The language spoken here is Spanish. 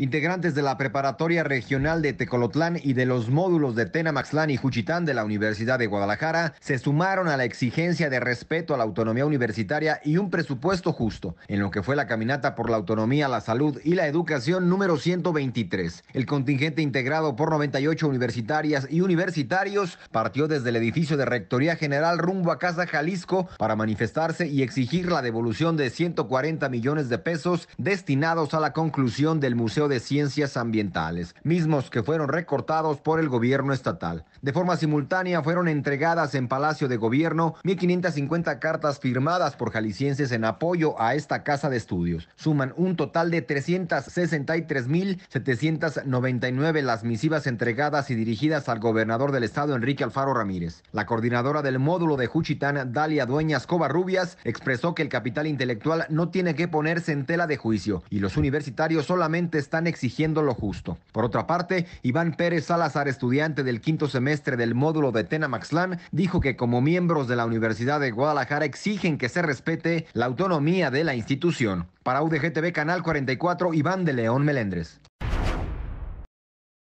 Integrantes de la Preparatoria Regional de Tecolotlán y de los módulos de Tenamaxlán y Juchitán de la Universidad de Guadalajara se sumaron a la exigencia de respeto a la autonomía universitaria y un presupuesto justo, en lo que fue la caminata por la autonomía, la salud y la educación número 123. El contingente integrado por 98 universitarias y universitarios partió desde el edificio de Rectoría General rumbo a Casa Jalisco para manifestarse y exigir la devolución de 140 millones de pesos destinados a la conclusión del Museo de Ciencias Ambientales, mismos que fueron recortados por el gobierno estatal. De forma simultánea fueron entregadas en Palacio de Gobierno 1.550 cartas firmadas por jaliscienses en apoyo a esta casa de estudios. Suman un total de 363.799 las misivas entregadas y dirigidas al gobernador del estado Enrique Alfaro Ramírez. La coordinadora del módulo de Juchitán, Dalia Dueñas Covarrubias, expresó que el capital intelectual no tiene que ponerse en tela de juicio y los universitarios solamente están exigiendo lo justo. Por otra parte, Iván Pérez Salazar, estudiante del quinto semestre del módulo de Maxlam, dijo que como miembros de la Universidad de Guadalajara exigen que se respete la autonomía de la institución. Para UDGTV Canal 44, Iván de León Meléndez.